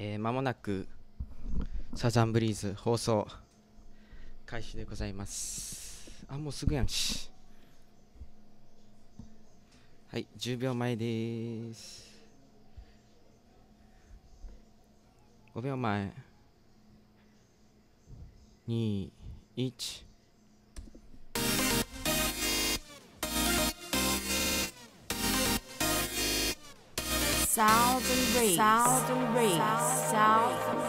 えー、間もなくサザンブリーズ放送開始でございますあもうすぐやんしはい10秒前です5秒前21 Southern rays. Southern Southern rays.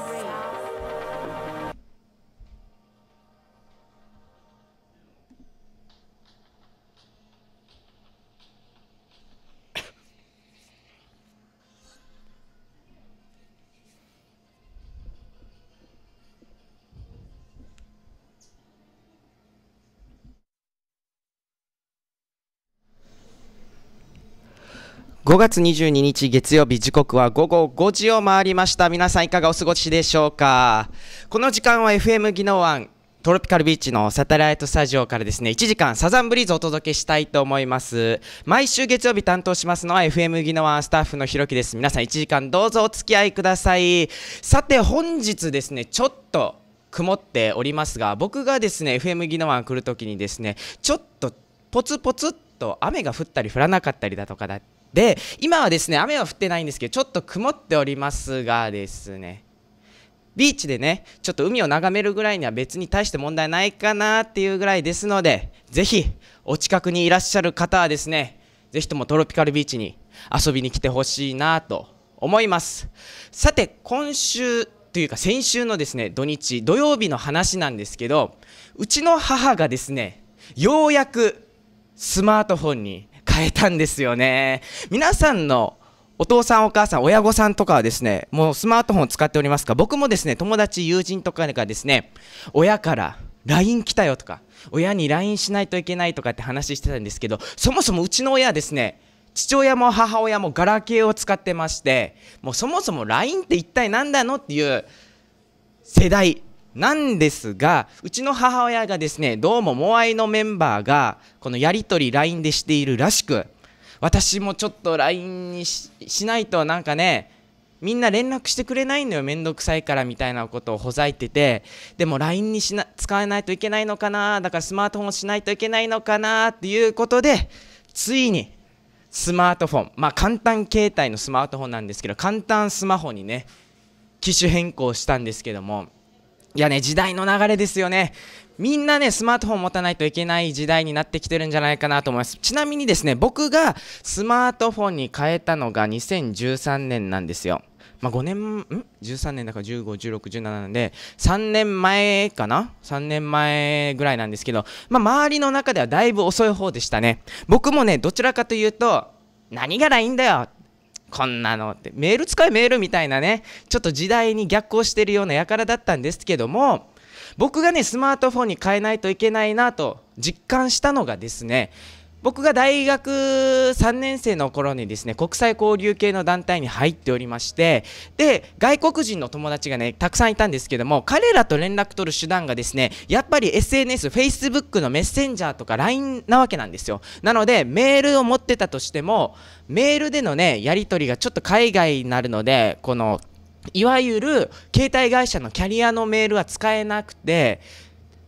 5月22日月曜日時刻は午後5時を回りました皆さんいかがお過ごしでしょうかこの時間は FM 技能湾トロピカルビーチのサテライトスタジオからですね1時間サザンブリーズをお届けしたいと思います毎週月曜日担当しますのは FM 技能ワンスタッフのひろきです皆さん1時間どうぞお付き合いくださいさて本日ですねちょっと曇っておりますが僕がですね FM 技能ワン来るときにですねちょっとポツポツと雨が降ったり降らなかったりだとかだってで今はですね雨は降ってないんですけどちょっと曇っておりますがですねビーチでねちょっと海を眺めるぐらいには別に大して問題ないかなっていうぐらいですのでぜひお近くにいらっしゃる方はですねぜひともトロピカルビーチに遊びに来てほしいなと思いますさて今週というか先週のですね土日土曜日の話なんですけどうちの母がですねようやくスマートフォンに変えたんですよね。皆さんのお父さんお母さん親御さんとかはですねもうスマートフォン使っておりますか僕もですね友達友人とかがですね親から LINE 来たよとか親に LINE しないといけないとかって話してたんですけどそもそもうちの親はですね父親も母親もガラケーを使ってましてもうそもそも LINE って一体何なのっていう世代なんですがうちの母親がですねどうもモアイのメンバーがこのやり取り LINE でしているらしく私もちょっと LINE にしないとなんかねみんな連絡してくれないのよめんどくさいからみたいなことをほざいててでも LINE にしな使えないといけないのかなだからスマートフォンをしないといけないのかなっていうことでついにスマートフォンまあ簡単携帯のスマートフォンなんですけど簡単スマホにね機種変更したんですけどもいやね、時代の流れですよね。みんなね、スマートフォン持たないといけない時代になってきてるんじゃないかなと思います。ちなみにですね、僕がスマートフォンに変えたのが2013年なんですよ。まあ、5年、ん ?13 年だから15、16、17なんで、3年前かな ?3 年前ぐらいなんですけど、まあ、周りの中ではだいぶ遅い方でしたね。僕もね、どちらかというと、何がラインだよこんなのってメール使えメールみたいなねちょっと時代に逆行してるような輩だったんですけども僕がねスマートフォンに変えないといけないなと実感したのがですね僕が大学3年生の頃にですね国際交流系の団体に入っておりましてで外国人の友達がねたくさんいたんですけども彼らと連絡取る手段がですねやっぱり SNSFacebook のメッセンジャーとか LINE なわけなんですよなのでメールを持ってたとしてもメールでのねやり取りがちょっと海外になるのでこのいわゆる携帯会社のキャリアのメールは使えなくて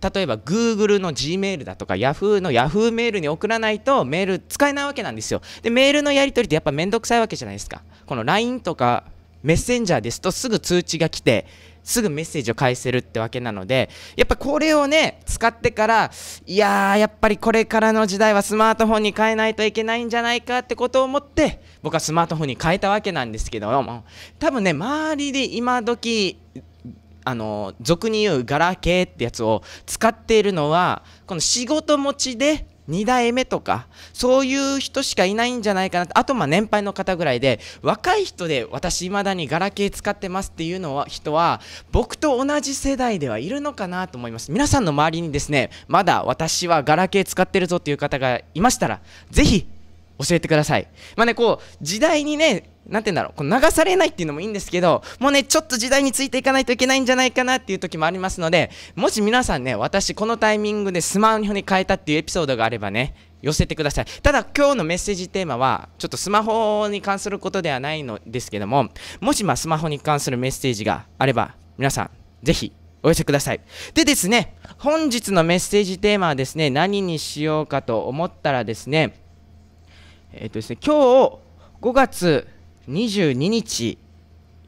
例えば Google の Gmail だとか Yahoo の Yahoo メールに送らないとメール使えないわけなんですよでメールのやり取りってやっぱめんどくさいわけじゃないですかこの LINE とかメッセンジャーですとすぐ通知が来てすぐメッセージを返せるってわけなのでやっぱこれをね使ってからいやーやっぱりこれからの時代はスマートフォンに変えないといけないんじゃないかってことを思って僕はスマートフォンに変えたわけなんですけども多分ね周りで今時あの俗に言うガラケーってやつを使っているのはこの仕事持ちで2代目とかそういう人しかいないんじゃないかなあとまあ年配の方ぐらいで若い人で私未だにガラケー使ってますっていうのは人は僕と同じ世代ではいるのかなと思います皆さんの周りにですねまだ私はガラケー使ってるぞっていう方がいましたら是非教えてください。まあね、こう、時代にね、なんて言うんだろう、こう流されないっていうのもいいんですけど、もうね、ちょっと時代についていかないといけないんじゃないかなっていう時もありますので、もし皆さんね、私、このタイミングでスマホに変えたっていうエピソードがあればね、寄せてください。ただ、今日のメッセージテーマは、ちょっとスマホに関することではないのですけども、もしまあスマホに関するメッセージがあれば、皆さん、ぜひ、お寄せください。でですね、本日のメッセージテーマはですね、何にしようかと思ったらですね、えっ、ー、とですね、今日5月22日、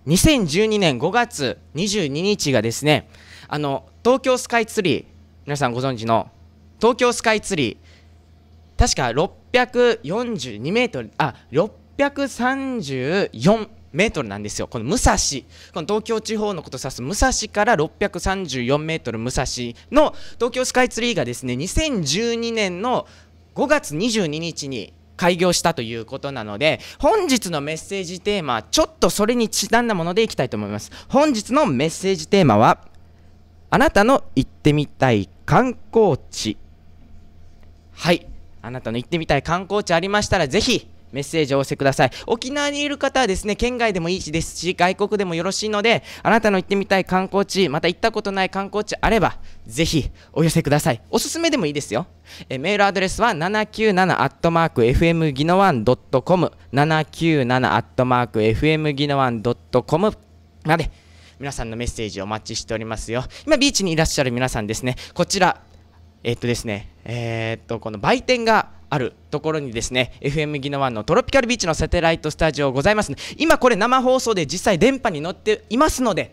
2012年5月22日がですね、あの、東京スカイツリー、皆さんご存知の東京スカイツリー、確か642メートル、あ、634メートルなんですよ。この武蔵、この東京地方のことを指す武蔵から634メートル武蔵の東京スカイツリーがですね、2012年の5月22日に開業したということなので本日のメッセージテーマちょっとそれにちなんだものでいきたいと思います本日のメッセージテーマはあなたの行ってみたい観光地はいあなたの行ってみたい観光地ありましたらぜひメッセージをお寄せください。沖縄にいる方はですね、県外でもいいですし、外国でもよろしいので、あなたの行ってみたい観光地、また行ったことない観光地あれば、ぜひお寄せください。おすすめでもいいですよ。えメールアドレスは 797-FM ギノ o ン .com、797-FM ギノ o ン .com まで、皆さんのメッセージをお待ちしておりますよ。今、ビーチにいらっしゃる皆さんですね、こちら、えっとですね、えー、っと、この売店があるところにですね FM ギノワンのトロピカルビーチのサテライトスタジオございますので今これ生放送で実際電波に乗っていますので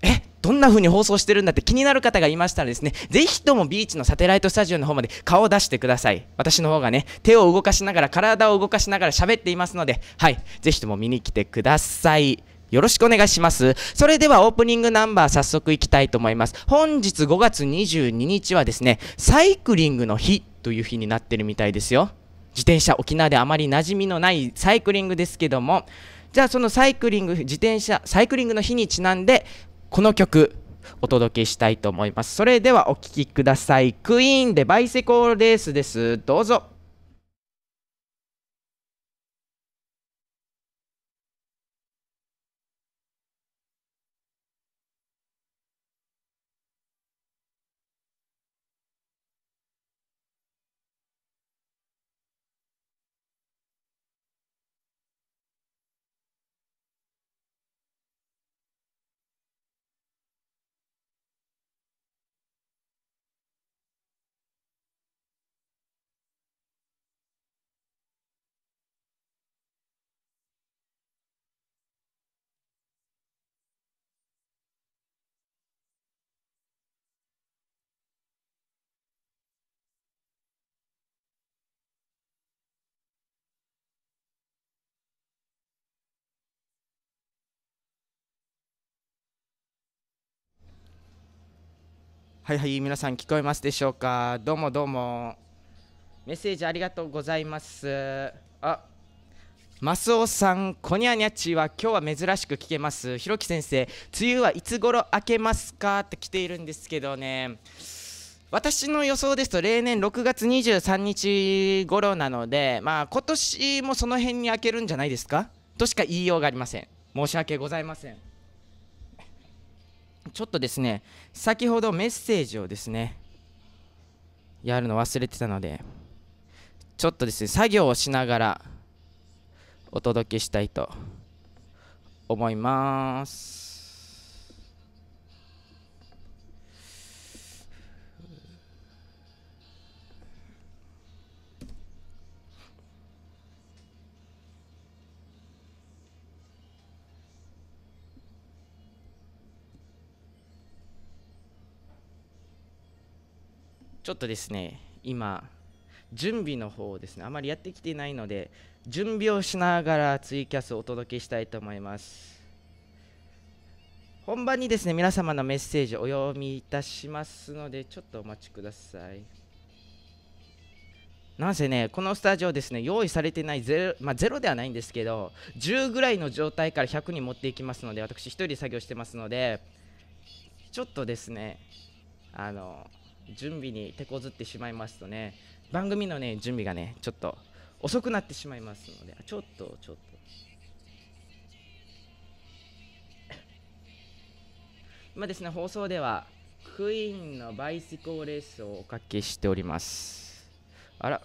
えどんな風に放送してるんだって気になる方がいましたらですね、ぜひともビーチのサテライトスタジオの方まで顔を出してください。私の方がね、手を動かしながら、体を動かしながら喋っていますので、はい、ぜひとも見に来てください。よろしくお願いします。それではオープニングナンバー早速いきたいと思います。本日5月22日はですね、サイクリングの日という日になってるみたいですよ自転車沖縄であまり馴染みのないサイクリングですけどもじゃあそのサイクリング自転車サイクリングの日にちなんでこの曲お届けしたいと思いますそれではお聴きくださいクイーンでバイセコールレースですどうぞはいはい皆さん聞こえますでしょうかどうもどうもメッセージありがとうございますあマスオさんこにゃにゃちは今日は珍しく聞けますひろき先生梅雨はいつ頃明けますかって来ているんですけどね私の予想ですと例年6月23日頃なのでまあ今年もその辺に明けるんじゃないですかとしか言いようがありません申し訳ございませんちょっとですね、先ほどメッセージをですね、やるの忘れてたので、ちょっとですね、作業をしながらお届けしたいと思います。ちょっとですね今準備の方をですねあまりやってきてないので準備をしながらツイキャスをお届けしたいと思います本番にですね皆様のメッセージをお読みいたしますのでちょっとお待ちくださいなんせねこのスタジオですね用意されてないゼロ,、まあ、ゼロではないんですけど10ぐらいの状態から100に持っていきますので私1人で作業してますのでちょっとですねあの準備に手こずってしまいますとね番組のね準備がねちょっと遅くなってしまいますのでちょっとちょっと 今ですね放送ではクイーンのバイシコレースをおかけしておりますあら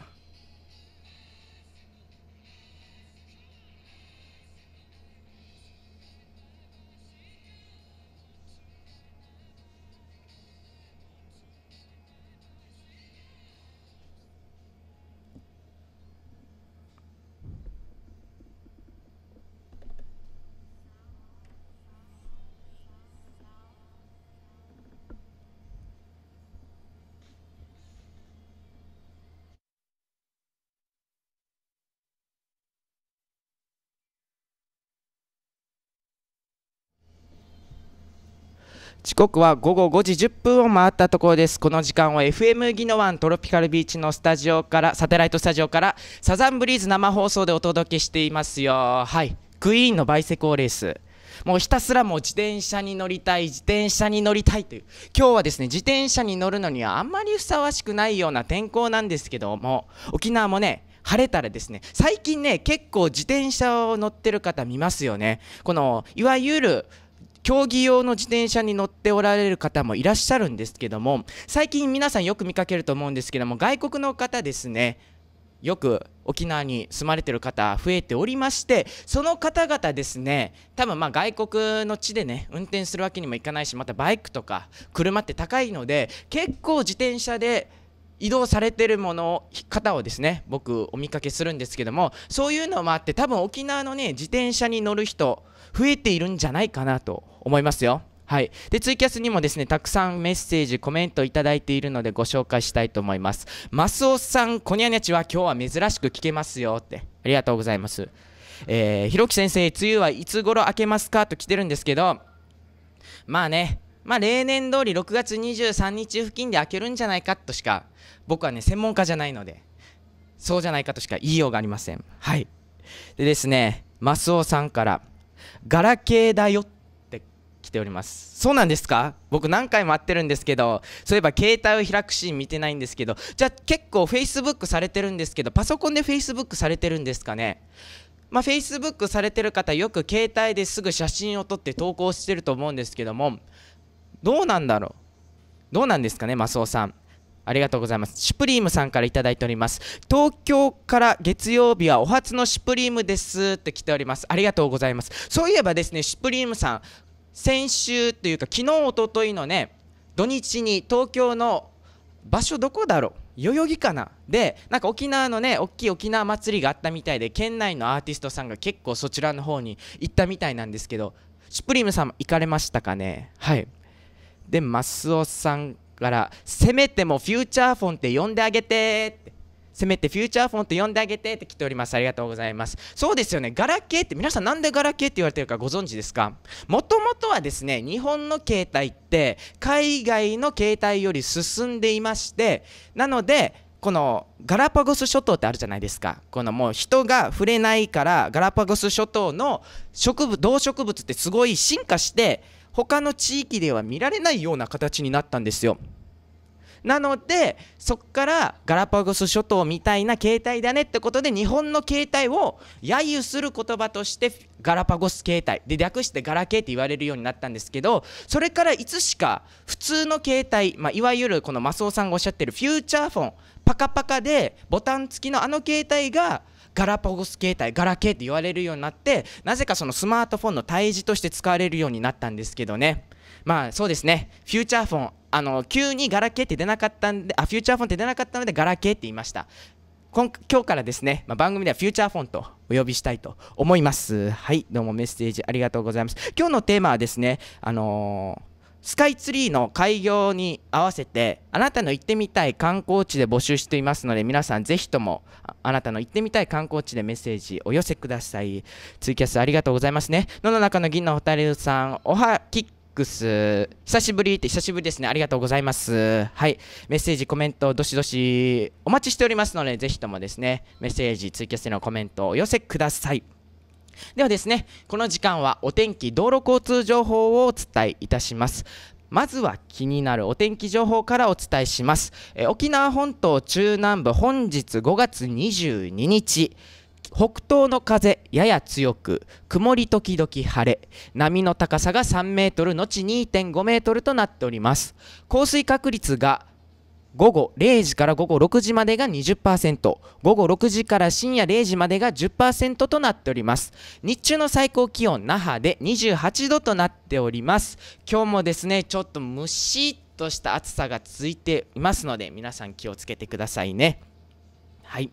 時刻は午後5時10分を回ったところですこの時間は FM ギノワントロピカルビーチのスタジオからサテライトスタジオからサザンブリーズ生放送でお届けしていますよはいクイーンのバイセコーレースもうひたすらもう自転車に乗りたい自転車に乗りたいという今日はですね自転車に乗るのにはあんまりふさわしくないような天候なんですけども沖縄もね晴れたらですね最近ね結構自転車を乗ってる方見ますよねこのいわゆる競技用の自転車に乗っておられる方もいらっしゃるんですけども最近皆さんよく見かけると思うんですけども外国の方ですねよく沖縄に住まれてる方増えておりましてその方々ですね多分ま外国の地でね運転するわけにもいかないしまたバイクとか車って高いので結構自転車で移動されてるもの方をですね僕お見かけするんですけどもそういうのもあって多分沖縄のね自転車に乗る人増えているんじゃないかなと思いますよ。はい、でツイキャスにもですねたくさんメッセージ、コメントいただいているのでご紹介したいと思います。マスオさん、こにゃにゃちは今日は珍しく聞けますよってありがとうございます。えひろき先生、梅雨はいつ頃明けますかと来てるんですけど、まあね、まあ、例年通り6月23日付近で明けるんじゃないかとしか、僕はね、専門家じゃないので、そうじゃないかとしか言いようがありません。はい。でですね、マスオさんから、ガラケーだよって来ておりますそうなんですか僕何回も会ってるんですけどそういえば携帯を開くシーン見てないんですけどじゃあ結構 Facebook されてるんですけどパソコンで Facebook されてるんですかねまあ、Facebook されてる方よく携帯ですぐ写真を撮って投稿してると思うんですけどもどうなんだろうどうなんですかねマスオさんありがとうございます。シュプリームさんから頂いております。東京から月曜日はお初のシュプリームですって来ております。ありがとうございます。そういえばですね、シュプリームさん、先週というか昨日、おとといのね、土日に東京の場所どこだろう代々木かなでなんか沖縄のね大きい沖縄祭りがあったみたいで県内のアーティストさんが結構そちらの方に行ったみたいなんですけどシュプリームさんも行かれましたかねはいでマスオさんからせめてもフューチャーフォンって呼んであげてってせめてフューチャーフォンって呼んであげてって来ておりますありがとうございますそうですよねガラケーって皆さん何でガラケーって言われてるかご存知ですかもともとはですね日本の携帯って海外の携帯より進んでいましてなのでこのガラパゴス諸島ってあるじゃないですかこのもう人が触れないからガラパゴス諸島の植物動植物ってすごい進化して他の地域では見られないような形になったんですよ。なのでそこからガラパゴス諸島みたいな形態だねってことで日本の形態を揶揄する言葉としてガラパゴス形態で略してガラ系って言われるようになったんですけどそれからいつしか普通の形態、まあ、いわゆるこのマスオさんがおっしゃってるフューチャーフォンパカパカでボタン付きのあの携帯がガラパゴス携帯ガラケーって言われるようになってなぜかそのスマートフォンの対峙として使われるようになったんですけどねまあそうですねフューチャーフォンあの急にガラケーって出なかったんであフューチャーフォンって出なかったのでガラケーって言いました今今日からですね、まあ、番組ではフューチャーフォンとお呼びしたいと思いますはいどうもメッセージありがとうございます今日のテーマはですねあのースカイツリーの開業に合わせてあなたの行ってみたい観光地で募集していますので皆さんぜひともあなたの行ってみたい観光地でメッセージお寄せくださいツイキャスありがとうございますね野の中の銀のホタルさんおはキックス久しぶりって久しぶりですねありがとうございますはいメッセージコメントどしどしお待ちしておりますのでぜひともですねメッセージツイキャスでのコメントお寄せくださいではですねこの時間はお天気道路交通情報をお伝えいたしますまずは気になるお天気情報からお伝えしますえ沖縄本島中南部本日5月22日北東の風やや強く曇り時々晴れ波の高さが3メートル後2.5メートルとなっております降水確率が午後0時から午後6時までが20%午後6時から深夜0時までが10%となっております日中の最高気温那覇で28度となっております今日もですねちょっとむしっとした暑さが続いていますので皆さん気をつけてくださいねはい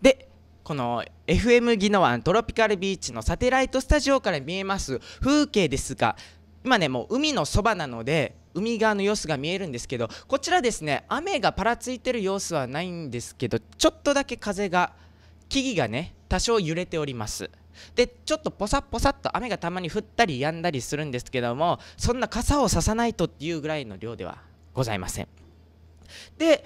でこの FM 宜野湾トロピカルビーチのサテライトスタジオから見えます風景ですが今ねもう海のそばなので海側の様子が見えるんですけどこちらですね雨がぱらついてる様子はないんですけどちょっとだけ風が木々がね多少揺れておりますでちょっとぽさぽさっと雨がたまに降ったり止んだりするんですけどもそんな傘をささないとっていうぐらいの量ではございませんで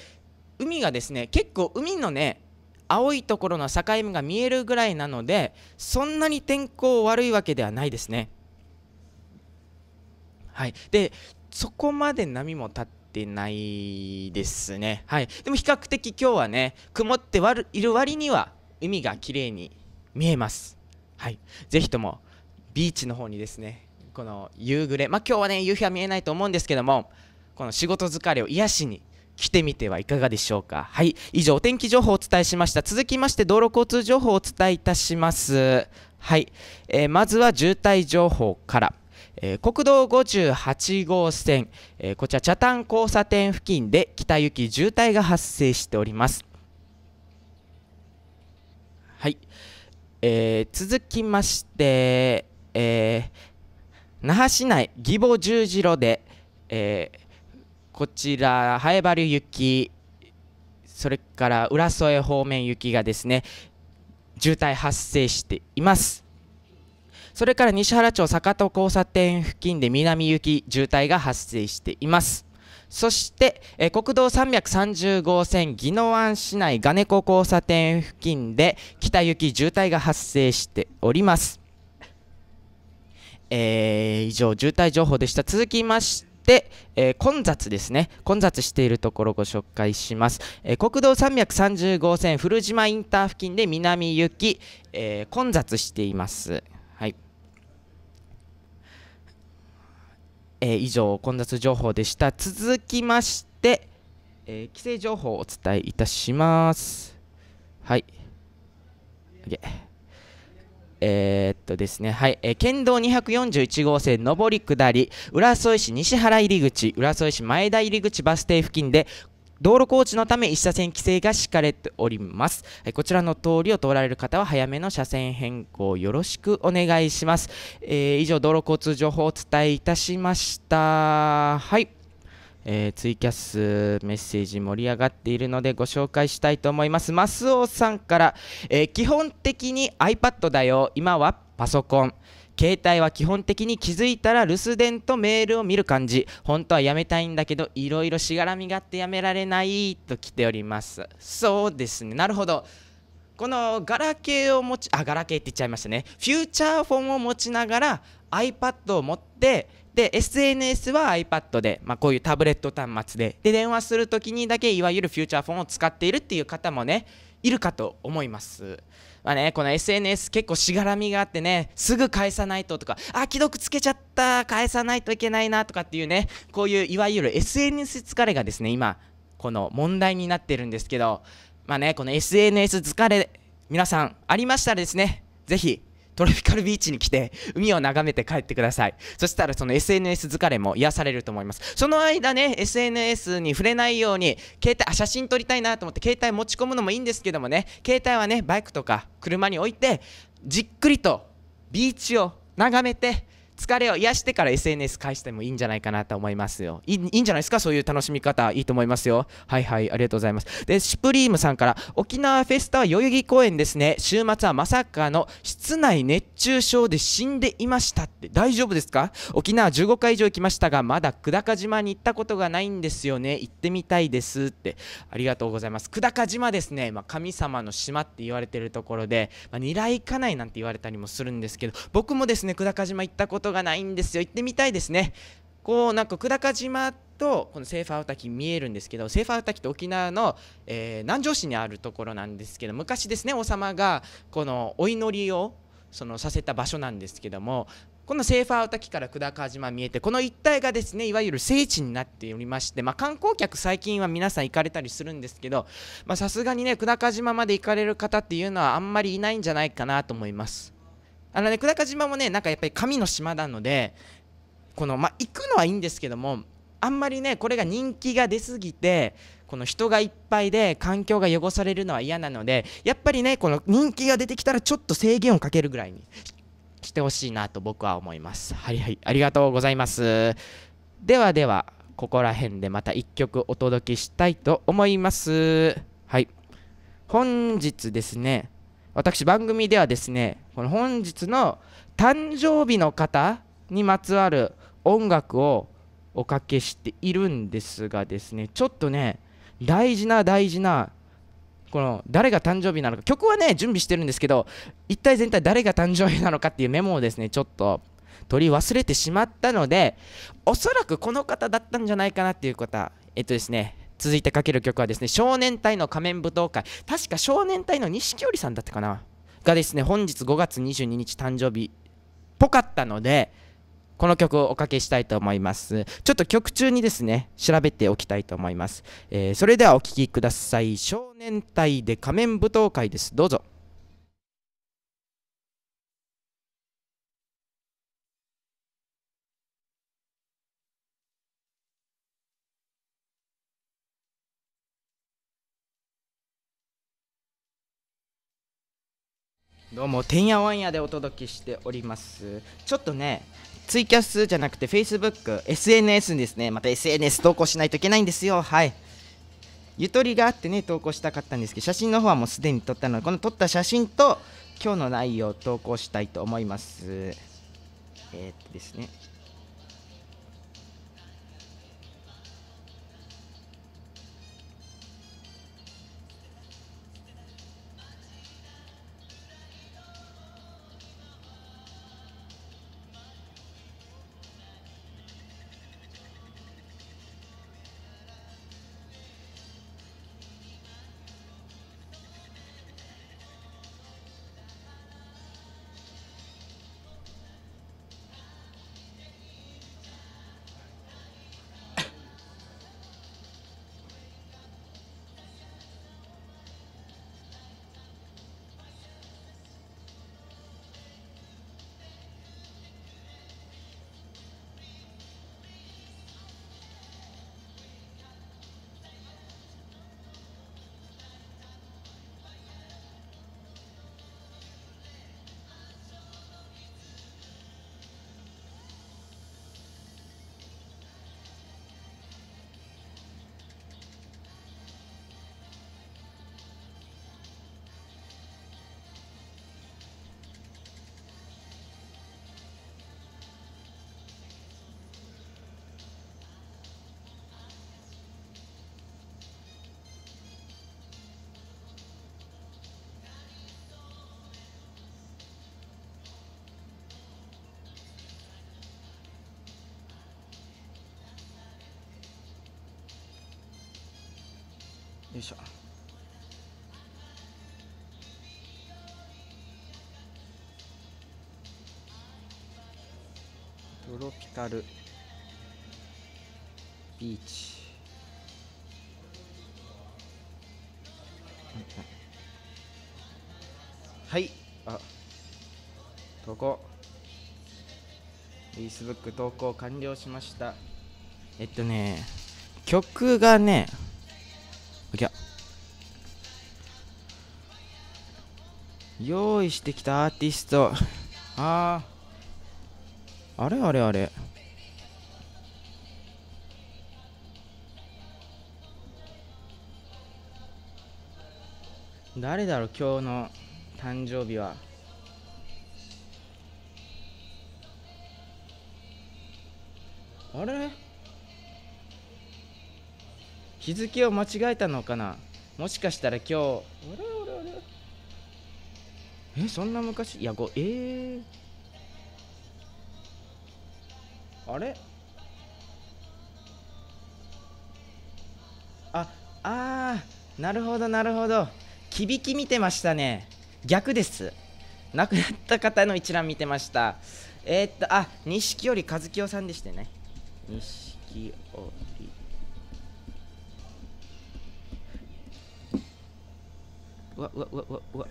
海がですね結構海のね青いところの境目が見えるぐらいなのでそんなに天候悪いわけではないですねはいでそこまで波も立ってないですね。はい。でも比較的今日はね、曇っている割には海が綺麗に見えます。はい。ぜひともビーチの方にですね、この夕暮れ、まあ今日はね、夕日は見えないと思うんですけども、この仕事疲れを癒しに来てみてはいかがでしょうか。はい。以上、お天気情報をお伝えしました。続きまして、道路交通情報をお伝えいたします。はい。えー、まずは渋滞情報から。えー、国道58号線、えー、こちら茶谷交差点付近で北行き渋滞が発生しております。はい、えー、続きまして、え那覇市内義母十字路で、えこちら早エ行きそれから浦添方面行きがですね渋滞発生しています。それから西原町坂戸交差点付近で南行き渋滞が発生していますそして、え国道330号線宜野湾市内金子交差点付近で北行き渋滞が発生しております、えー、以上渋滞情報でした続きましてえー、混雑ですね混雑しているところをご紹介します、えー、国道330号線古島インター付近で南行き、え混雑していますえー、以上混雑情報でした続きまして、えー、規制情報をお伝えいたしますはい、o k えー、っとですね、はい、えー、県道241号線上り下り、浦添市西原入口、浦添市前田入口バス停付近で道路工事のため1車線規制が敷かれております、えい、こちらの通りを通られる方は早めの車線変更よろしくお願いします、えー、以上道路交通情報をお伝えいたしましたはいえー、ツイキャスメッセージ盛り上がっているのでご紹介したいと思いますマスオさんから、えー、基本的に iPad だよ今はパソコン携帯は基本的に気づいたら留守電とメールを見る感じ本当はやめたいんだけどいろいろしがらみがあってやめられないと来ておりますそうですねなるほどこのガラケーを持ちあガラケーって言っちゃいましたねフューチャーフォンを持ちながら iPad を持ってで SNS は iPad で、まあ、こういうタブレット端末でで電話する時にだけいわゆるフューチャーフォンを使っているっていう方もねいるかと思います。まあね、この SNS 結構しがらみがあってね、すぐ返さないととか、あ、既読つけちゃった、返さないといけないなとかっていうね、こういういわゆる SNS 疲れがですね、今、この問題になってるんですけど、まあね、この SNS 疲れ、皆さんありましたらですね、ぜひトロピカルビーチに来て海を眺めて帰ってくださいそしたらその SNS 疲れも癒されると思いますその間ね SNS に触れないように携帯あ写真撮りたいなと思って携帯持ち込むのもいいんですけどもね携帯はねバイクとか車に置いてじっくりとビーチを眺めて疲れを癒してから SNS 返してもいいんじゃないかなと思いますよい。いいんじゃないですかそういう楽しみ方。いいと思いますよ。はいはい、ありがとうございます。で、シュプリームさんから、沖縄フェスタは代々木公園ですね。週末はまさかの室内熱中症で死んでいましたって。大丈夫ですか沖縄15回以上行きましたが、まだ久高島に行ったことがないんですよね。行ってみたいですって。ありがとうございます。久高島ですね。まあ、神様の島って言われてるところで、まあ、ニラ行かないなんて言われたりもするんですけど、僕もですね、久高島行ったことことがないんですよ行ってみたいですねこうなんか久高島とこのセーファーウタキ見えるんですけどセーファーウタキって沖縄の、えー、南城市にあるところなんですけど昔ですね王様がこのお祈りをそのさせた場所なんですけどもこのセーファーウタキから久高島見えてこの一帯がですねいわゆる聖地になっておりまして、まあ、観光客最近は皆さん行かれたりするんですけどさすがにね久高島まで行かれる方っていうのはあんまりいないんじゃないかなと思います。あのね、久高島もね、なんかやっぱり神の島なので、この、まあ、行くのはいいんですけども、あんまりね、これが人気が出すぎて、この人がいっぱいで環境が汚されるのは嫌なので、やっぱりね、この人気が出てきたらちょっと制限をかけるぐらいにしてほしいなと僕は思います。はいはい、ありがとうございます。ではでは、ここら辺でまた1曲お届けしたいと思います。はい。本日ですね、私番組ではですねこの本日の誕生日の方にまつわる音楽をおかけしているんですがですねちょっとね大事な大事なこの誰が誕生日なのか曲はね準備してるんですけど一体全体誰が誕生日なのかっていうメモをですねちょっと取り忘れてしまったのでおそらくこの方だったんじゃないかなっていう方えっとですね続いてかける曲はですね少年隊の仮面舞踏会確か少年隊の錦織さんだったかながですね本日5月22日誕生日っぽかったのでこの曲をおかけしたいと思いますちょっと曲中にですね調べておきたいと思います、えー、それではお聴きください少年隊で仮面舞踏会ですどうぞどうもてんやわんやでお届けしておりますちょっとねツイキャスじゃなくて Facebook、SNS ですね。また SNS 投稿しないといけないんですよ。はい。ゆとりがあってね、投稿したかったんですけど、写真の方はもうすでに撮ったので、この撮った写真と今日の内容を投稿したいと思います。えー、っとですね。いしょトロピカルビーチ、はいあ投稿フェイスブック投稿完了しましたえっとね曲がね用意してきたアーティストあああれあれあれ誰だろう今日の誕生日はあれ日付を間違えたのかなもしかしたら今日あれえそんな昔いやごえー、あれあああなるほどなるほど響き見てましたね逆です亡くなった方の一覧見てましたえー、っとあ錦織和清さんでしたね錦織うわうわうわうわうわ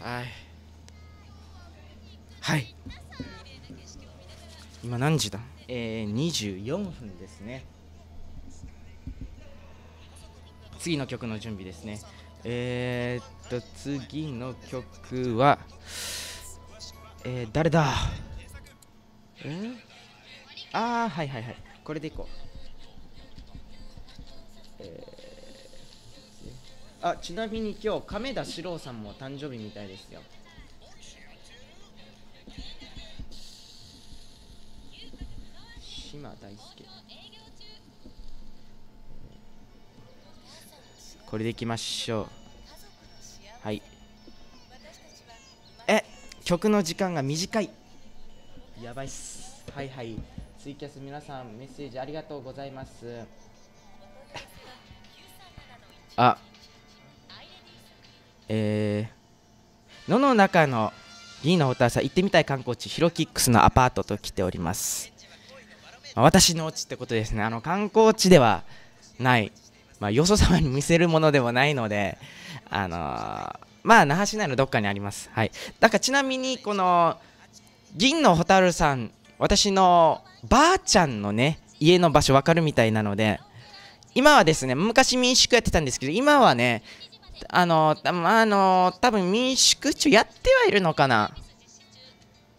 はいはい今何時だえー、24分ですね次の曲の準備ですねえー、っと次の曲はえー、誰だえー、ああはいはいはいこれでいこうえーあちなみに今日亀田史郎さんも誕生日みたいですよ島大輔これでいきましょうはいえ曲の時間が短いやばいっすはいはいツイキャス皆さんメッセージありがとうございますあえー、野の中の銀のおたさ行ってみたい観光地ヒロキックスのアパートと来ております、まあ、私のお家ってことですねあの観光地ではない、まあ、よそ様に見せるものでもないのであのー、まあ那覇市内のどっかにありますはいだからちなみにこの銀の蛍さん私のばあちゃんのね家の場所わかるみたいなので今はですね昔民宿やってたんですけど今はねあの、まあ、あの、多分民宿中やってはいるのかな。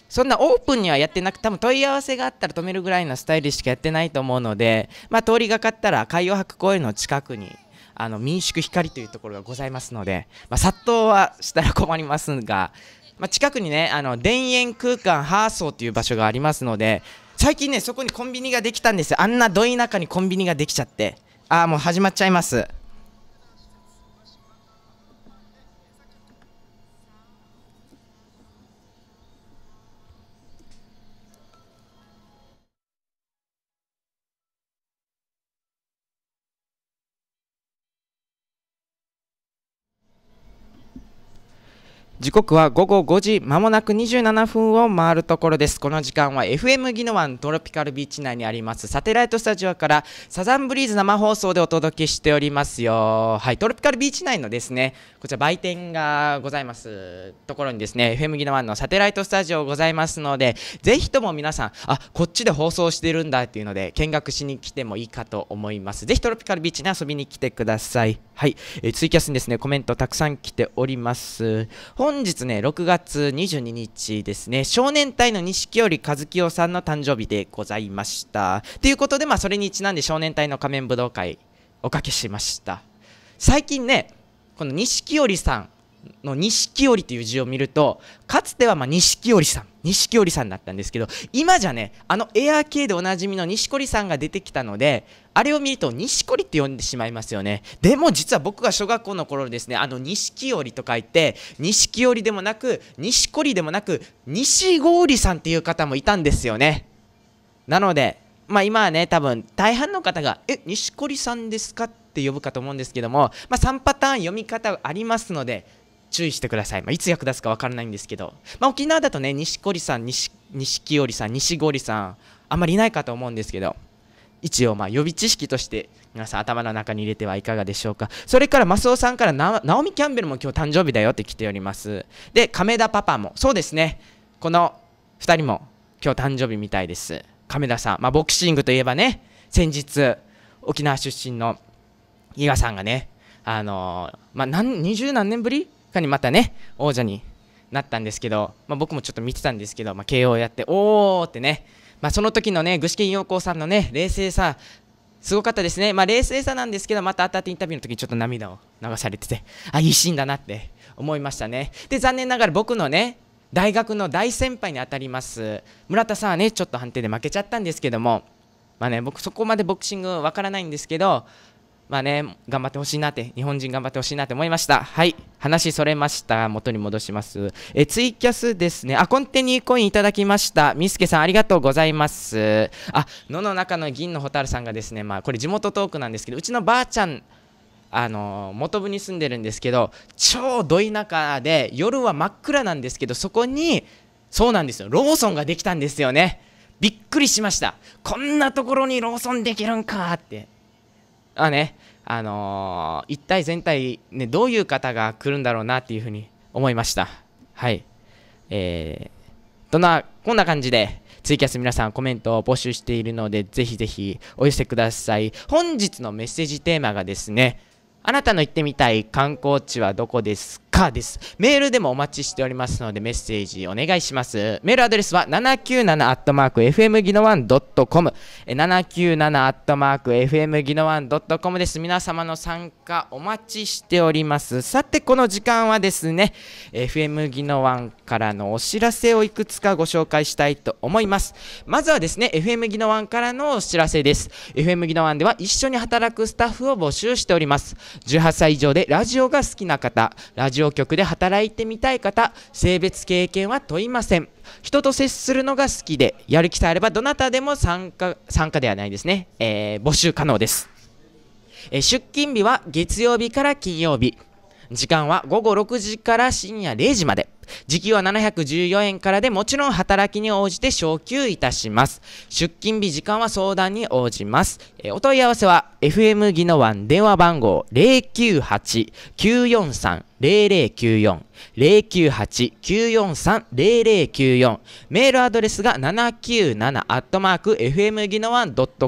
そんなオープンにはやってなく、多分問い合わせがあったら止めるぐらいのスタイルしかやってないと思うので、まあ、通りがかったら海洋博公園の近くにあの民宿光というところがございますので、まあ、殺到はしたら困りますが、まあ、近くにねあの田園空間ハーソーという場所がありますので最近ねそこにコンビニができたんですよあんなど田舎にコンビニができちゃってああもう始まっちゃいます。時刻は午後5時まもなく27分を回るところですこの時間は FM ギノワントロピカルビーチ内にありますサテライトスタジオからサザンブリーズ生放送でお届けしておりますよはいトロピカルビーチ内のですねこちら売店がございますところにですね FM ギノワンのサテライトスタジオございますのでぜひとも皆さんあこっちで放送してるんだっていうので見学しに来てもいいかと思いますぜひトロピカルビーチに遊びに来てくださいはい、えー、ツイキャスにですねコメントたくさん来ております本日ね6月22日ですね少年隊の錦織和清さんの誕生日でございましたということでまあそれにちなんで少年隊の仮面武道会おかけしました最近ねこの錦織さんの錦織という字を見るとかつてはまあ錦織さん錦織さんだったんですけど今じゃねあのエアー系でおなじみの錦織さんが出てきたのであれを見ると錦織って呼んでしまいますよねでも実は僕が小学校の頃ですねあの錦織と書いて錦織でもなく錦織でもなく西郡さんっていう方もいたんですよねなのでまあ今はね多分大半の方が「え錦織さんですか?」って呼ぶかと思うんですけども、まあ、3パターン読み方ありますので注意してください、まあ、いつ役立つか分からないんですけど、まあ、沖縄だとね錦織さん錦織さん錦織さんあんまりいないかと思うんですけど一応まあ予備知識として皆さん頭の中に入れてはいかがでしょうかそれからマスオさんからナオミ・キャンベルも今日誕生日だよって来ておりますで亀田パパもそうですねこの2人も今日誕生日みたいです亀田さん、まあ、ボクシングといえばね先日沖縄出身の伊賀さんがねあのー、まあ何、20何年ぶりかにまたね王者になったんですけど、まあ、僕もちょっと見てたんですけど、まあ、KO やっておーってねまあ、その時のね具志堅陽光さんのね冷静さすごかったですね、まあ、冷静さなんですけどまた後たってインタビューの時にちょっと涙を流されててあいいシーンだなって思いましたねで残念ながら僕のね大学の大先輩に当たります村田さんはねちょっと判定で負けちゃったんですけどもまあね僕そこまでボクシングわからないんですけどまあね、頑張ってほしいなって、日本人頑張ってほしいなって思いました。はい。話それました。元に戻します。え、ツイキャスですね。あ、コンテニーコインいただきました。みすけさん、ありがとうございます。あ、野の中の銀の蛍さんがですね、まあ、これ地元トークなんですけど、うちのばあちゃん、あの元部に住んでるんですけど超ど田舎で夜は真っ暗なんですけどそこにそうなんですよローソンができたんですよねびっくりしましたこんなところにローソンできるんかってあね、あのー、体全体、ね、どういう方が来るんだろうなっていうふうに思いました。はい。えー、どんな、こんな感じで、ツイキャス皆さんコメントを募集しているので、ぜひぜひお寄せください。本日のメッセージテーマがですね、あなたの行ってみたい観光地はどこですかかです。メールでもお待ちしておりますのでメッセージお願いします。メールアドレスは 797-fmgino1.com 797-fmgino1.com です。皆様の参加お待ちしております。さて、この時間はですね、FM ギノンからのお知らせをいくつかご紹介したいと思います。まずはですね、FM ギノンからのお知らせです。FM ギノンでは一緒に働くスタッフを募集しております。18歳以上でラジオが好きな方、ラジオジオ局で働いてみたい方性別経験は問いません人と接するのが好きでやる気さえあればどなたでも参加参加ではないですね、えー、募集可能ですえ出勤日は月曜日から金曜日時間は午後6時から深夜0時まで時給は714円からでもちろん働きに応じて昇給いたします出勤日時間は相談に応じますえお問い合わせは FM 技能湾電話番号098-943 0094、098、943、0094。メールアドレスが797アットマーク FM ギノ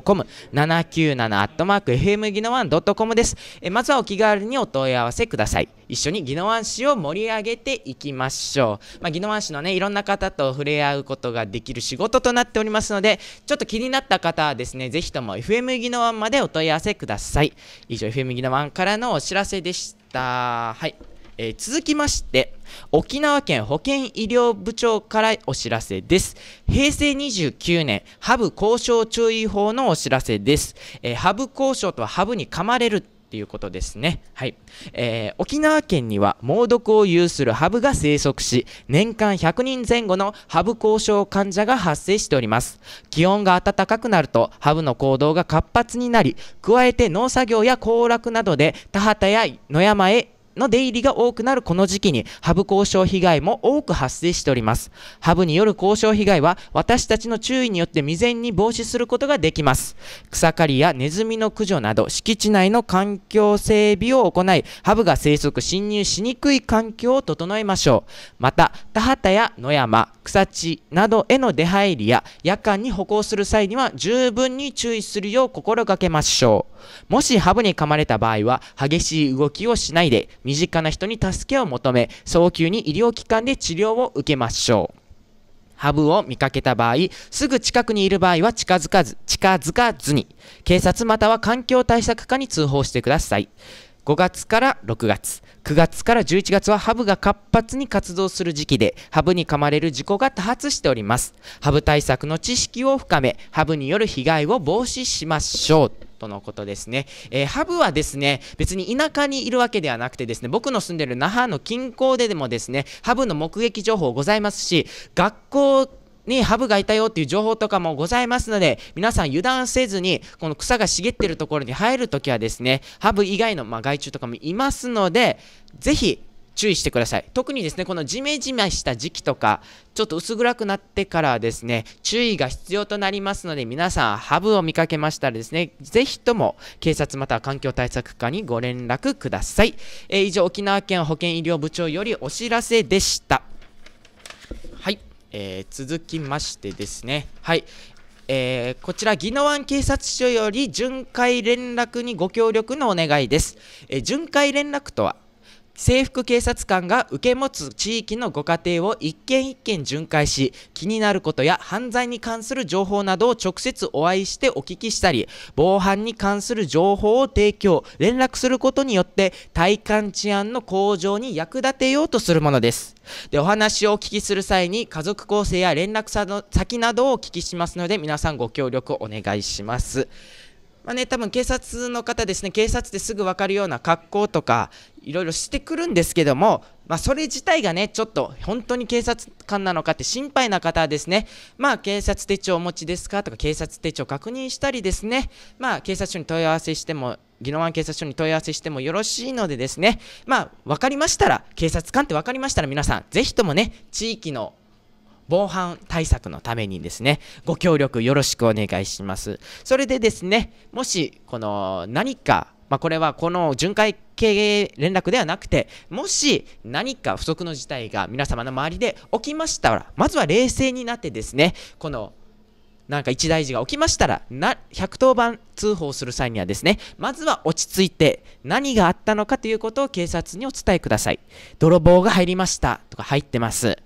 .com、797アットマーク FM ギノ .com です。えまずはお気軽にお問い合わせください。一緒に宜野湾市を盛り上げていきましょう。まあ、宜野湾市のね、いろんな方と触れ合うことができる仕事となっておりますので、ちょっと気になった方はですね、ぜひとも FM 宜野湾までお問い合わせください。以上、FM 宜野湾からのお知らせでした。はい。えー、続きまして沖縄県保健医療部長からお知らせです平成29年ハブ交渉注意報のお知らせです、えー、ハブ交渉とはハブに噛まれるということですね、はいえー、沖縄県には猛毒を有するハブが生息し年間100人前後のハブ交渉患者が発生しております気温が暖かくなるとハブの行動が活発になり加えて農作業や行楽などで田畑や野山への出入りが多くなるこの時期に、ハブ交渉被害も多く発生しております。ハブによる交渉被害は、私たちの注意によって未然に防止することができます。草刈りやネズミの駆除など、敷地内の環境整備を行い、ハブが生息侵入しにくい環境を整えましょう。また、田畑や野山、草地などへの出入りや、夜間に歩行する際には十分に注意するよう心がけましょう。もしハブに噛まれた場合は、激しい動きをしないで、身近な人に助けを求め、早急に医療機関で治療を受けましょう。ハブを見かけた場合、すぐ近くにいる場合は近づかず、近づかずに、警察または環境対策課に通報してください。5月から6月、9月から11月はハブが活発に活動する時期で、ハブに噛まれる事故が多発しております。ハブ対策の知識を深め、ハブによる被害を防止しましょう。とのことですね、えー、ハブはですね別に田舎にいるわけではなくてですね僕の住んでる那覇の近郊ででもですねハブの目撃情報ございますし学校にハブがいたよっていう情報とかもございますので、皆さん油断せずに、この草が茂ってるところに入るときはですね、ハブ以外の、まあ、害虫とかもいますので、ぜひ注意してください。特にですね、このジメジメした時期とか、ちょっと薄暗くなってからですね、注意が必要となりますので、皆さん、ハブを見かけましたらですね、ぜひとも警察または環境対策課にご連絡ください。えー、以上、沖縄県保健医療部長よりお知らせでした。えー、続きましてですねはい、えー、こちら宜野湾警察署より巡回連絡にご協力のお願いです、え巡回連絡とは制服警察官が受け持つ地域のご家庭を一軒一軒巡回し気になることや犯罪に関する情報などを直接お会いしてお聞きしたり防犯に関する情報を提供連絡することによって体感治安の向上に役立てようとするものですでお話をお聞きする際に家族構成や連絡先などをお聞きしますので皆さんご協力お願いします。まあね、多分警察の方ですね、警察ですぐ分かるような格好とか、いろいろしてくるんですけども、まあ、それ自体がね、ちょっと本当に警察官なのかって心配な方はですね、まあ、警察手帳お持ちですかとか、警察手帳確認したりですね、まあ、警察署に問い合わせしても、宜野湾警察署に問い合わせしてもよろしいのでですね、まあ、分かりましたら、警察官って分かりましたら、皆さん、ぜひともね、地域の防犯対策のためにですねご協力よろしくお願いしますそれでですねもしこの何かまあ、これはこの巡回経営連絡ではなくて、もし何か不測の事態が皆様の周りで起きましたら、まずは冷静になってですね、このなんか一大事が起きましたら、110番通報する際にはですね、まずは落ち着いて、何があったのかということを警察にお伝えください。泥棒が入りましたとか入ってます。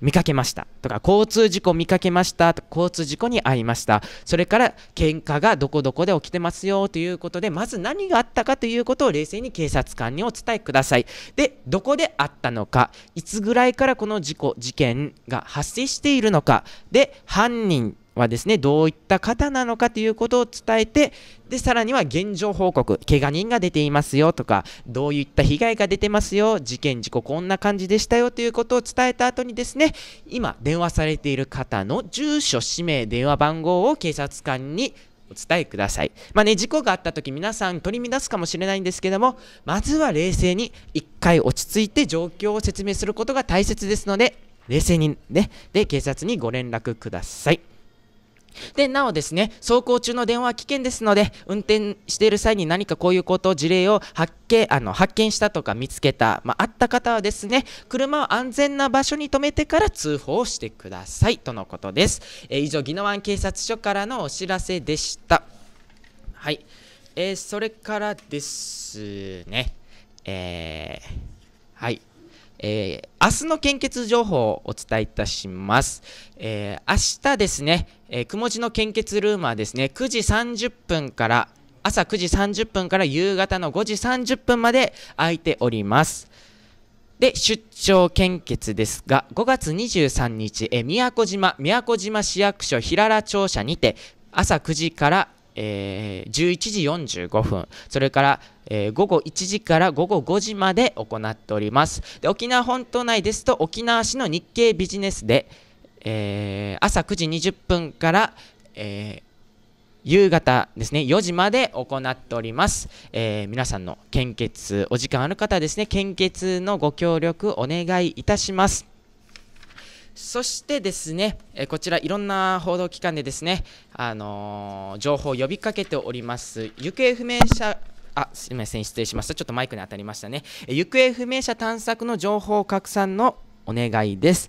見かけましたとか交通事故見かけましたとか交通事故に遭いましたそれから喧嘩がどこどこで起きてますよということでまず何があったかということを冷静に警察官にお伝えくださいでどこであったのかいつぐらいからこの事故事件が発生しているのかで犯人はですねどういった方なのかということを伝えてでさらには現状報告けが人が出ていますよとかどういった被害が出てますよ事件事故こんな感じでしたよということを伝えた後にですね今電話されている方の住所氏名電話番号を警察官にお伝えください。まあね、事故があった時皆さん取り乱すかもしれないんですけども、まずは冷静に1回落ち着いて状況を説明することが大切ですので、冷静にね、で、警察にご連絡ください。で、なおですね、走行中の電話は危険ですので、運転している際に何かこういうこと事例を発見あの発見したとか見つけた、まあ、あった方はですね、車を安全な場所に停めてから通報をしてくださいとのことです。えー、以上、宜野湾警察署からのお知らせでした。はい。えー、それからですね、えー、はい。えー、明日の献血情報をお伝えいたします。えー、明日ですね、えー、雲地の献血ルームはですね、9時30分から、朝9時30分から夕方の5時30分まで空いております。で、出張献血ですが、5月23日、えー、宮古島、宮古島市役所平良庁舎にて、朝9時から、えー、11時45分、それから、えー、午後1時から午後5時まで行っておりますで沖縄本島内ですと沖縄市の日経ビジネスで、えー、朝9時20分から、えー、夕方ですね、4時まで行っております。えー、皆さんの献血、お時間ある方はですね、献血のご協力お願いいたします。そしてですね、えこちらいろんな報道機関でですね、あのー、情報を呼びかけております。行方不明者あ、すみません、失礼しました。ちょっとマイクに当たりましたね。行方不明者探索の情報拡散のお願いです。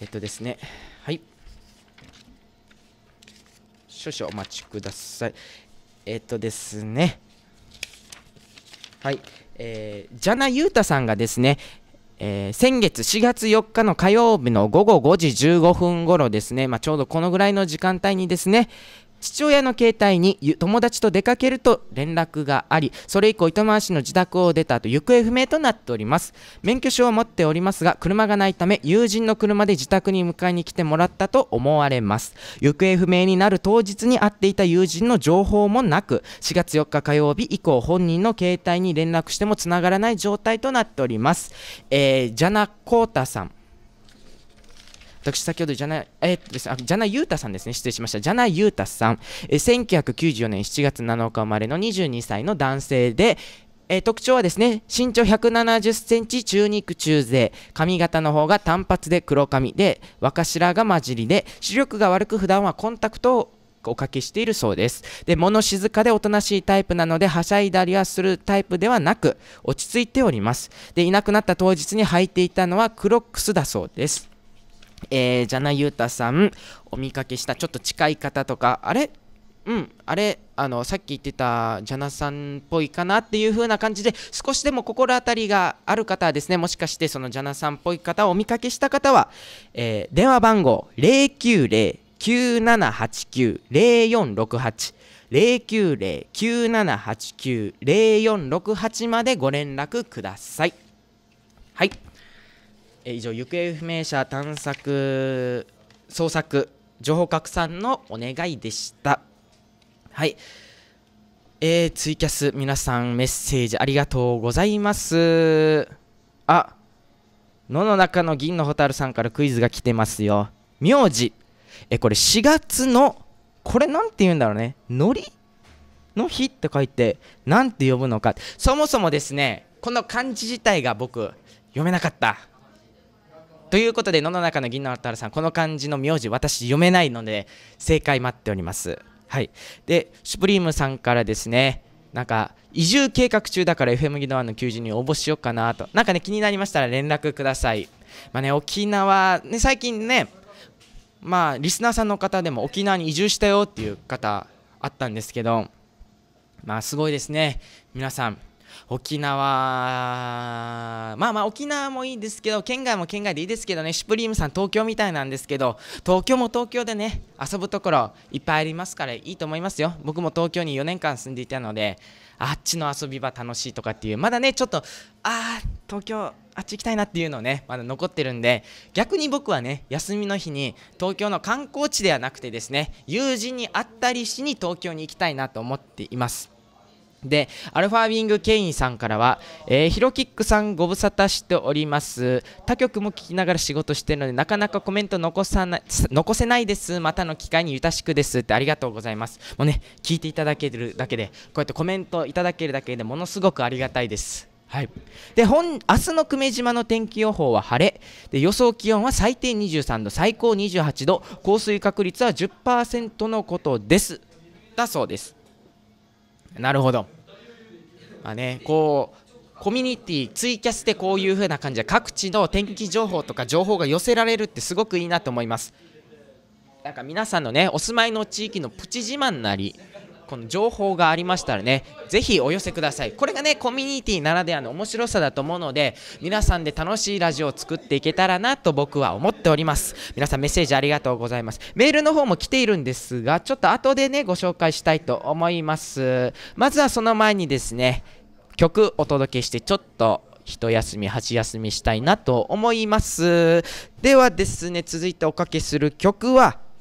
えっとですね、はい。少々お待ちください。えっとですね、はい。えー、ジャナ・ユータさんがですね、えー、先月4月4日の火曜日の午後5時15分頃ですね、まあ、ちょうどこのぐらいの時間帯にですね、父親の携帯に友達と出かけると連絡がありそれ以降糸満市の自宅を出た後行方不明となっております免許証を持っておりますが車がないため友人の車で自宅に迎えに来てもらったと思われます行方不明になる当日に会っていた友人の情報もなく4月4日火曜日以降本人の携帯に連絡してもつながらない状態となっております、えー、ジャナコータさん私、先ほどじゃない、えー、っとですじゃないゆうたさんですね、失礼しました。じゃないゆうたさん、えー、1994年7月7日生まれの22歳の男性で、えー、特徴はですね身長1 7 0ンチ中肉中背髪型の方が単発で黒髪で若白が混じりで視力が悪く普段はコンタクトをおかけしているそうですで物静かでおとなしいタイプなのではしゃいだりはするタイプではなく落ち着いておりますでいなくなった当日に履いていたのはクロックスだそうですえー、ジャナユータさんお見かけしたちょっと近い方とかあれうんあれあのさっき言ってたジャナさんっぽいかなっていう風な感じで少しでも心当たりがある方はですねもしかしてそのジャナさんっぽい方をお見かけした方は、えー、電話番号090-9789-0468 090-9789-0468までご連絡ください。はい。え以上行方不明者探索捜索情報拡散のお願いでしたはいえー、ツイキャス皆さんメッセージありがとうございますあ野の中の銀の蛍さんからクイズが来てますよ名字えこれ4月のこれなんて言うんだろうねのりの日って書いて何て呼ぶのかそもそもですねこの漢字自体が僕読めなかったということで野の中の銀の渡さんこの漢字の名字私読めないので正解待っておりますはいでシュプリームさんからですねなんか移住計画中だから FM ギドワの求人に応募しようかなとなんかね気になりましたら連絡くださいまあね沖縄ね最近ねまあリスナーさんの方でも沖縄に移住したよっていう方あったんですけどまあすごいですね皆さん沖縄まあまあ沖縄もいいですけど県外も県外でいいですけどねシュプリームさん東京みたいなんですけど東京も東京でね遊ぶところいっぱいありますからいいと思いますよ僕も東京に4年間住んでいたのであっちの遊び場楽しいとかっていうまだねちょっとああ東京あっち行きたいなっていうのねまだ残ってるんで逆に僕はね休みの日に東京の観光地ではなくてですね友人に会ったりしに東京に行きたいなと思っていますで、アルファウィングケインさんからは、えー、ヒロキックさんご無沙汰しております。他局も聞きながら仕事してるので、なかなかコメント残さない、残せないです。またの機会にゆたしくですってありがとうございます。もうね、聞いていただけるだけで、こうやってコメントいただけるだけでものすごくありがたいです。はい、で本明日の久米島の天気予報は晴れで予想気温は最低23度最高28度降水確率は10%のことですだそうですなるほど。まあね、こうコミュニティツイキャスでこういう風な感じで各地の天気情報とか情報が寄せられるってすごくいいなと思います。なんか皆さんのねお住まいの地域のプチ自慢なりこの情報がありましたらねぜひお寄せくださいこれがねコミュニティならではの面白さだと思うので皆さんで楽しいラジオを作っていけたらなと僕は思っております皆さんメッセージありがとうございますメールの方も来ているんですがちょっと後でねご紹介したいと思いますまずはその前にですね曲お届けしてちょっと一休み8休みしたいなと思いますではですね続いておかけする曲は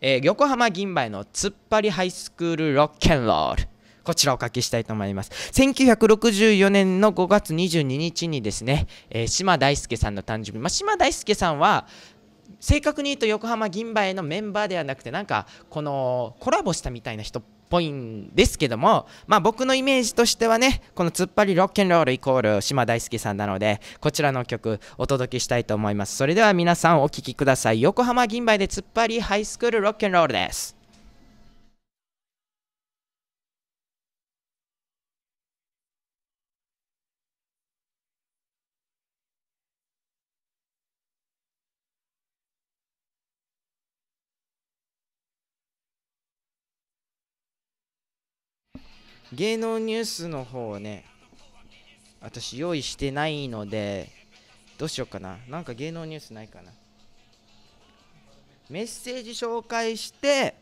えー、横浜銀杯の突っ張りハイスクールロッケンロール。こちらお書きしたいと思います。1964年の5月22日にですね、えー、島大輔さんの誕生日。まあ、島大輔さんは、正確に言うと横浜銀杯のメンバーではなくてなんかこのコラボしたみたいな人っぽいんですけども、まあ、僕のイメージとしてはねこの「突っ張りロッケンロール」イコール島大輔さんなのでこちらの曲お届けしたいと思いますそれでは皆さんお聴きください横浜銀杯で突っ張りハイスクールロッケンロールです芸能ニュースの方をね私用意してないのでどうしようかななんか芸能ニュースないかなメッセージ紹介して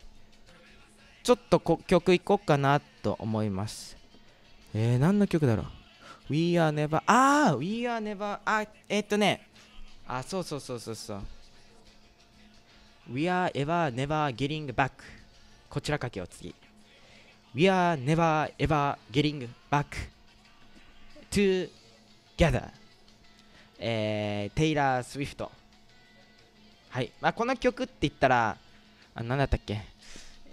ちょっと曲いこうかなと思いますえー、何の曲だろう ?We are never ああ We are never あえー、っとねあそうそうそうそうそう We are ever never getting back こちらかけを次 We are never ever getting back together、えー、テイラー・スウィフトはい、まあ、この曲って言ったらあ何だったっけ、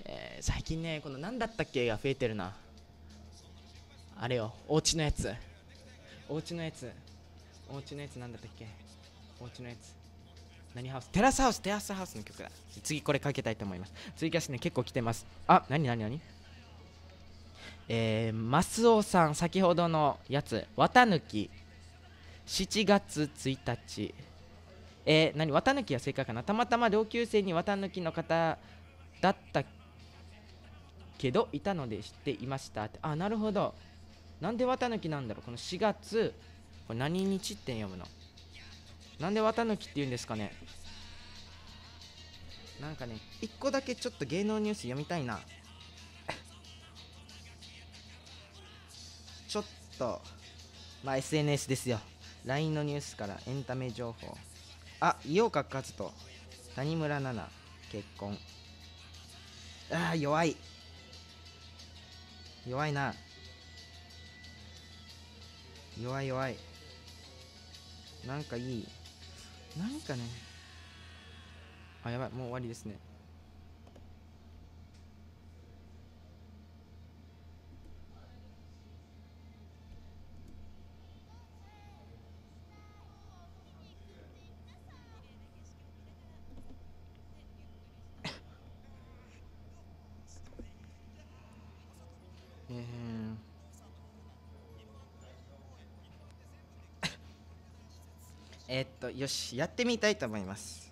えー、最近ねこの何だったっけが増えてるなあれよおうちのやつおうちのやつおうちのやつ何だったっけおちのやつ何ハウステラスハウステラスハウスの曲だ次これかけたいと思いますツイキャスね結構来てますあ何何何えー、マスオさん先ほどのやつ綿貫7月1日えー、何綿貫は正解かなたまたま同級生に綿貫の方だったけどいたので知っていましたってあなるほどなんで綿貫なんだろうこの4月これ何日って読むのなんで綿貫って言うんですかねなんかね1個だけちょっと芸能ニュース読みたいなと、まあ、SNS ですよ LINE のニュースからエンタメ情報あ井岡一人谷村奈々結婚ああ弱い弱いな弱い弱いなんかいいなんかねあやばいもう終わりですねえー、えっとよしやってみたいと思います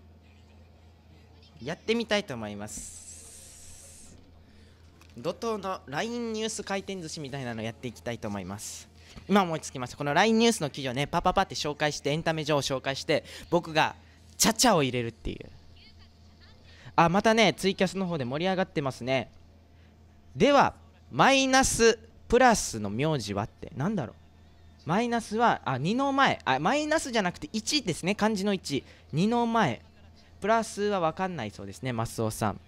やってみたいと思います怒涛の LINE ニュース回転寿司みたいなのやっていきたいと思います今思いつきましたこの LINE ニュースの記事をねパパパって紹介してエンタメ情報を紹介して僕がチャチャを入れるっていうあまたねツイキャスの方で盛り上がってますねではマイナスプラスの名字はって何だろうマイナスはあ2の前あマイナスじゃなくて1ですね漢字の12の前プラスは分かんないそうですねマスオさん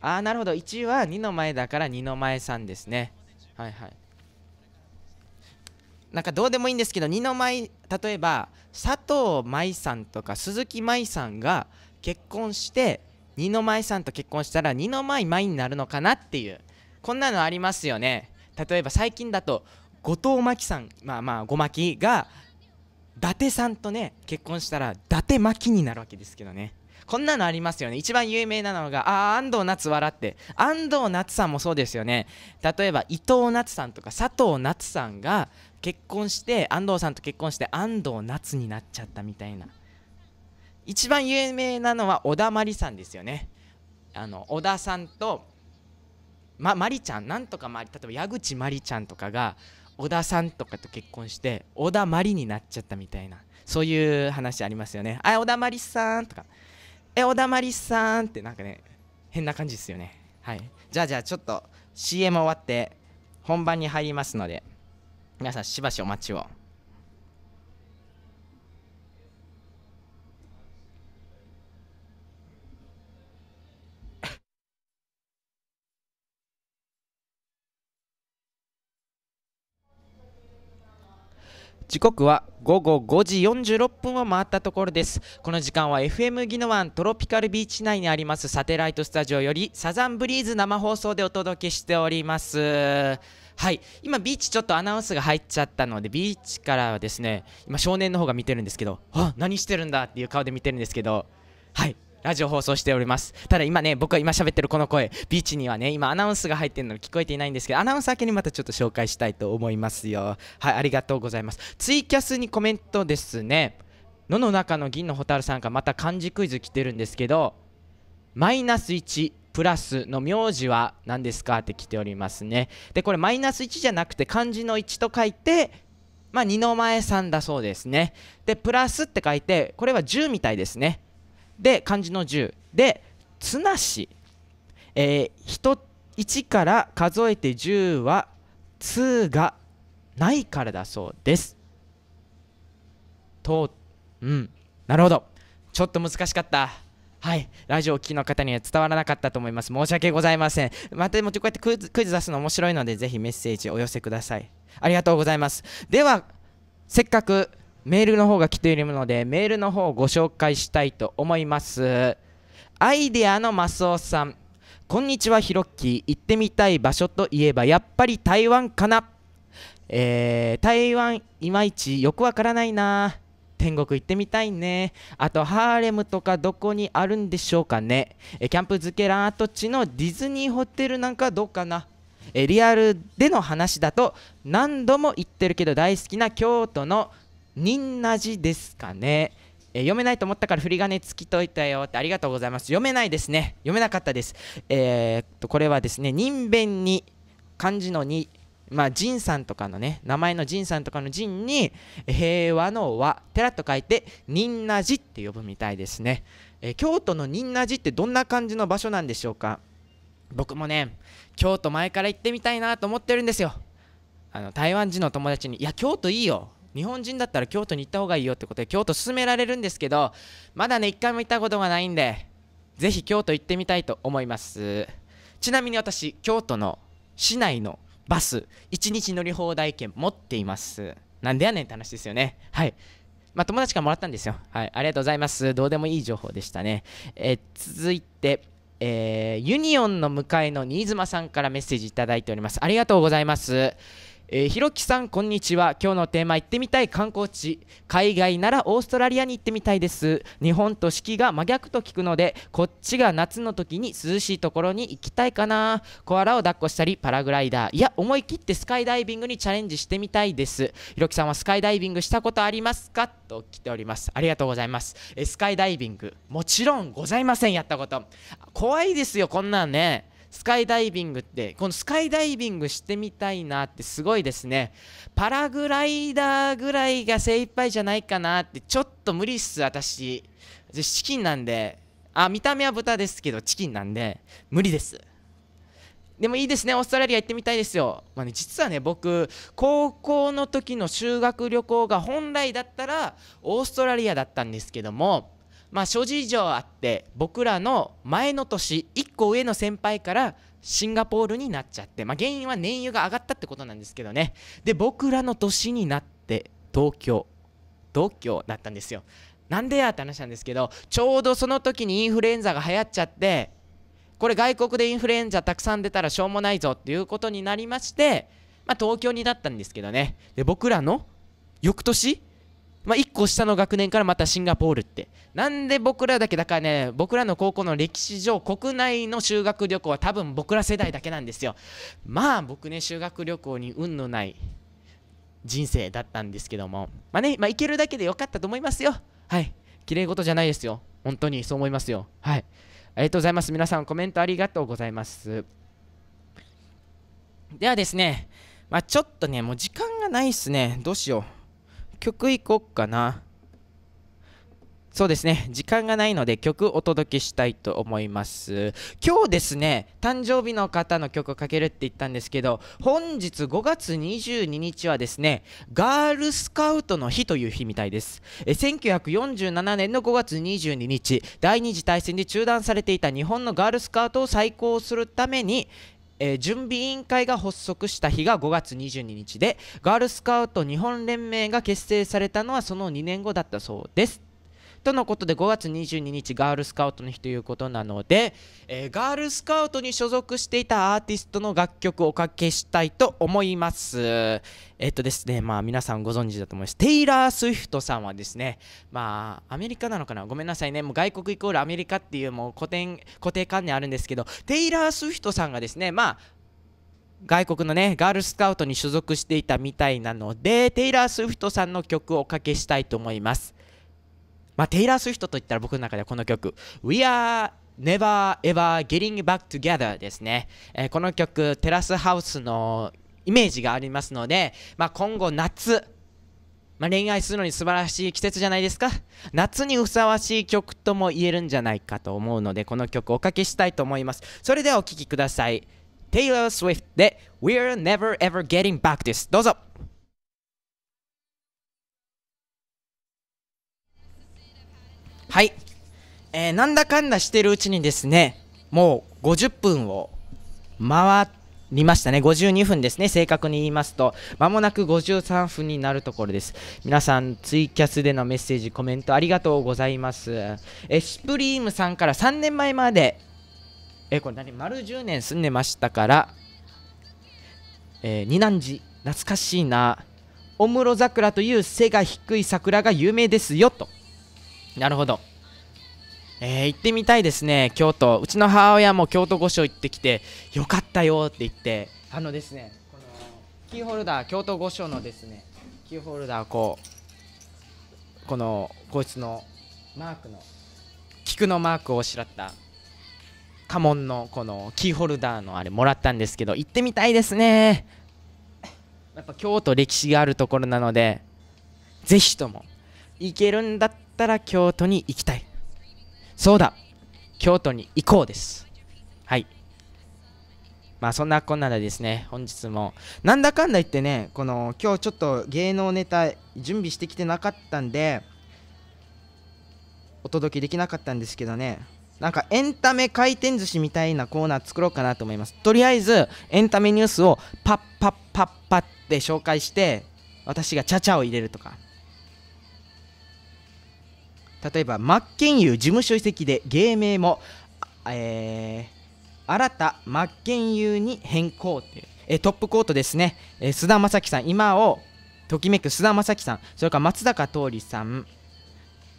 あなるほど1は2の前だから2の前さんですねはいはいなんかどうでもいいんですけど2の前例えば佐藤舞さんとか鈴木舞さんが結婚して二の前さんと結婚したら二の前舞になるのかなっていうこんなのありますよね例えば最近だと後藤真希さんまあまあごまきが伊達さんとね結婚したら伊達真希になるわけですけどねこんなのありますよね一番有名なのがああ安藤夏笑って安藤夏さんもそうですよね例えば伊藤夏さんとか佐藤夏さんが結婚して安藤さんと結婚して安藤夏になっちゃったみたいな一番有名なのは小田真理さんですよねあの小田さんとま、マリちゃんなんとかマリ例えば矢口真里ちゃんとかが小田さんとかと結婚して小田まりになっちゃったみたいなそういう話ありますよねあ小田マ里さんとかえ小田マ里さんってなんかね変な感じですよねはいじゃあじゃあちょっと CM 終わって本番に入りますので皆さんしばしお待ちを。時刻は午後5時46分を回ったところですこの時間は FM ギノワントロピカルビーチ内にありますサテライトスタジオよりサザンブリーズ生放送でお届けしておりますはい今ビーチちょっとアナウンスが入っちゃったのでビーチからはですね今少年の方が見てるんですけどあ何してるんだっていう顔で見てるんですけどはいラジオ放送しておりますただ今ね僕は今喋ってるこの声ビーチにはね今アナウンスが入ってるの聞こえていないんですけどアナウンス明けにまたちょっと紹介したいと思いますよはいありがとうございますツイキャスにコメントですね野の中の銀の蛍さんがまた漢字クイズ来てるんですけどマイナス1プラスの名字は何ですかって来ておりますねでこれマイナス1じゃなくて漢字の1と書いてまあ、二の前さんだそうですねでプラスって書いてこれは10みたいですねで漢字の10で綱氏、えー、1から数えて10は2がないからだそうですとうんなるほどちょっと難しかったはい。ラジオを聴きの方には伝わらなかったと思います。申し訳ございません。また、でも、こうやってクイズクイズ出すの面白いので、ぜひメッセージお寄せください。ありがとうございます。では、せっかくメールの方が来ているのでメールの方をご紹介したいと思いますアイデアのマスオさんこんにちはひろっき行ってみたい場所といえばやっぱり台湾かなえー、台湾いまいちよくわからないな天国行ってみたいねあとハーレムとかどこにあるんでしょうかねえキャンプ漬けラン跡地のディズニーホテルなんかどうかなえリアルでの話だと何度も言ってるけど大好きな京都のニンナですかね。えー、読めないと思ったから振り金つきといたよってありがとうございます。読めないですね。読めなかったです。えー、っと、これはですね、人弁に、漢字のに、まあ、仁さんとかのね、名前の仁さんとかの仁に、平和の和、寺と書いて、仁和寺って呼ぶみたいですね。え京都の仁和寺ってどんな感じの場所なんでしょうか僕もね、京都前から行ってみたいなと思ってるんですよ。あの台湾人の友達に、いや、京都いいよ。日本人だったら京都に行った方がいいよってことで京都勧められるんですけどまだね1回も行ったことがないんでぜひ京都行ってみたいと思いますちなみに私京都の市内のバス1日乗り放題券持っていますなんでやねんって話ですよねはいまあ、友達からもらったんですよはいありがとうございますどうでもいい情報でしたねえ続いてえー、ユニオンの向かいの新妻さんからメッセージいただいておりますありがとうございますえー、ひろきさんこんにちは今日のテーマ行ってみたい観光地海外ならオーストラリアに行ってみたいです日本と四季が真逆と聞くのでこっちが夏の時に涼しいところに行きたいかなコアラを抱っこしたりパラグライダーいや思い切ってスカイダイビングにチャレンジしてみたいですひろきさんはスカイダイビングしたことありますかと来ておりますありがとうございます、えスカイダイビングもちろんございませんやったこと怖いですよこんなんねスカイダイビングってこのスカイダイビングしてみたいなってすごいですねパラグライダーぐらいが精一杯じゃないかなってちょっと無理っす私チキンなんであ見た目は豚ですけどチキンなんで無理ですでもいいですね、オーストラリア行ってみたいですよ。まあね、実はね、僕、高校の時の修学旅行が本来だったらオーストラリアだったんですけども、まあ、諸事情あって僕らの前の年1個上の先輩からシンガポールになっちゃって、まあ、原因は燃油が上がったってことなんですけどねで僕らの年になって東京東京だったんですよなんでやって話なんですけどちょうどその時にインフルエンザが流行っちゃってこれ外国でインフルエンザたくさん出たらしょうもないぞっていうことになりまして、まあ、東京にだったんですけどねで僕らの翌年まあ、1個下の学年からまたシンガポールってなんで僕らだけだからね僕らの高校の歴史上国内の修学旅行は多分僕ら世代だけなんですよまあ僕ね修学旅行に運のない人生だったんですけどもまあね、まあ、行けるだけでよかったと思いますよはい綺麗事じゃないですよ本当にそう思いますよはいありがとうございます皆さんコメントありがとうございますではですねまあ、ちょっとねもう時間がないっすねどうしよう曲いこっかなそうですね時間がないので曲お届けしたいと思います今日ですね誕生日の方の曲をかけるって言ったんですけど本日5月22日はですねガールスカウトの日という日みたいですえ1947年の5月22日第二次大戦で中断されていた日本のガールスカウトを再興するために、えー、準備委員会が発足した日が5月22日でガールスカウト日本連盟が結成されたのはその2年後だったそうですとのことで5月22日ガールスカウトの日ということなので、えー、ガールスカウトに所属していたアーティストの楽曲をおかけしたいと思いますえっとですねまあ皆さんご存知だと思いますテイラー・スウィフトさんはですねまあアメリカなのかなごめんなさいねもう外国イコールアメリカっていうもう古典固定観念あるんですけどテイラー・スウィフトさんがですねまあ外国のねガールスカウトに所属していたみたいなのでテイラー・スウィフトさんの曲をおかけしたいと思いますまあ、テイラー・スウィフトといったら僕の中ではこの曲 We are Never Ever Getting Back Together ですね、えー、この曲テラスハウスのイメージがありますので、まあ、今後夏まあ、恋愛するのに素晴らしい季節じゃないですか夏にふさわしい曲とも言えるんじゃないかと思うのでこの曲おかけしたいと思いますそれではお聴きください Taylor Swift で We're Never Ever Getting Back ですどうぞはい、えー、なんだかんだしてるうちにですねもう50分を回りましたね52分ですね正確に言いますとまもなく53分になるところです皆さんツイキャスでのメッセージコメントありがとうございますえスプリームさんから3年前までえこれ何丸10年住んでましたからえ二男児懐かしいなお室桜という背が低い桜が有名ですよとなるほど。えー、行ってみたいですね、京都。うちの母親も京都御所行ってきて、よかったよって言って、あのですね、このキーホルダー、京都御所のですね、キーホルダー、こう、この、こいつのマークの、菊のマークをしらった家紋のこのキーホルダーのあれもらったんですけど行ってみたいですねやっぱ京都歴史があるところなのでぜひとも行けるんだったら京都に行きたいそうだ京都に行こうですはいまあそんなこんなでですね本日もなんだかんだ言ってねこの今日ちょっと芸能ネタ準備してきてなかったんでお届けできなかったんですけどねなんかエンタメ回転寿司みたいなコーナー作ろうかなと思いますとりあえずエンタメニュースをパッパッパッパッって紹介して私がチャチャを入れるとか例えば真ユー事務所移籍で芸名も、えー、新た真ユーに変更っていう、えー、トップコートですね、えー、須田将暉さん今をときめく須田将暉さんそれから松坂桃李さん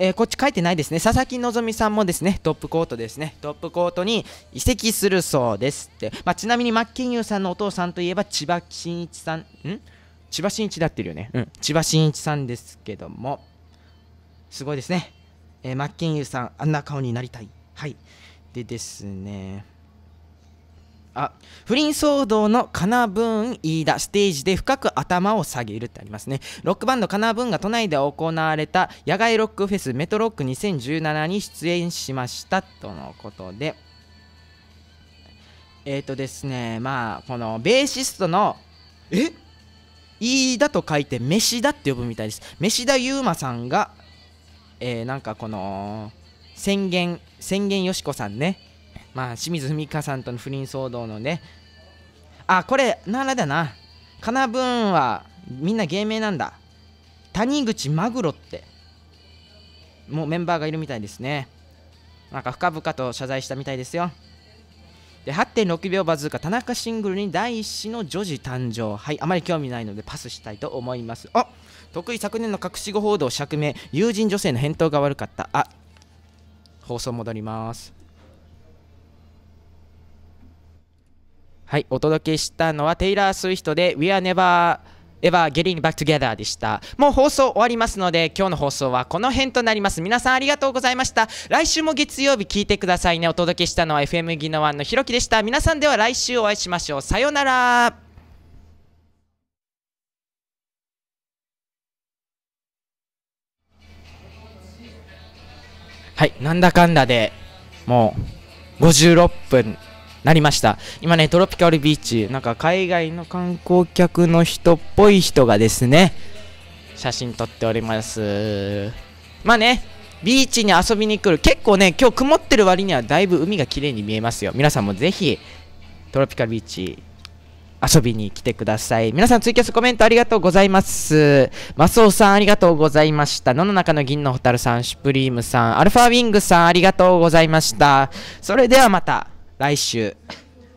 えー、こっち書いてないですね佐々木希さんもですねトップコートですねトップコートに移籍するそうですって、まあ、ちなみに真ユーさんのお父さんといえば千葉真一さんん千葉真一だってるよね、うん、千葉真一さんですけどもすごいですねえー、真剣佑さん、あんな顔になりたい。はい。でですね。あ不倫騒動のカナブーン飯田ステージで深く頭を下げるってありますねロックバンドカナブーンが都内で行われた野外ロックフェスメトロック2017に出演しましたとのことでえっ、ー、とですねまあこのベーシストのえ飯田と書いて飯田って呼ぶみたいです飯田悠マさんがえー、なんかこの宣言宣言よしこさんねまあ清水文香さんとの不倫騒動のねあこれならだなかなぶんはみんな芸名なんだ谷口マグロってもうメンバーがいるみたいですねなんか深々と謝罪したみたいですよで8.6秒バズーカ田中シングルに第1子の女児誕生はいあまり興味ないのでパスしたいと思いますあっ得意昨年の隠し子報道釈明友人女性の返答が悪かったあ放送戻りますはいお届けしたのはテイラー・スウィフトで We are never ever getting back together でしたもう放送終わりますので今日の放送はこの辺となります皆さんありがとうございました来週も月曜日聞いてくださいねお届けしたのは FM ギノワンのひろきでした皆さんでは来週お会いしましょうさようならはい、なんだかんだでもう56分なりました今ねトロピカルビーチなんか海外の観光客の人っぽい人がですね写真撮っておりますまあねビーチに遊びに来る結構ね今日曇ってる割にはだいぶ海が綺麗に見えますよ皆さんもぜひトロピカルビーチ遊びに来てください。皆さんツイキャスコメントありがとうございます。マスオさんありがとうございました。野の中の銀の蛍さん、シュプリームさん、アルファウィングさんありがとうございました。それではまた来週、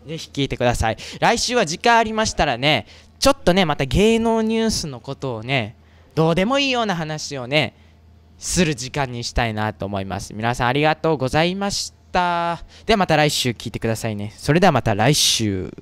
ぜひ聞いてください。来週は時間ありましたらね、ちょっとね、また芸能ニュースのことをね、どうでもいいような話をね、する時間にしたいなと思います。皆さんありがとうございました。ではまた来週聞いてくださいね。それではまた来週。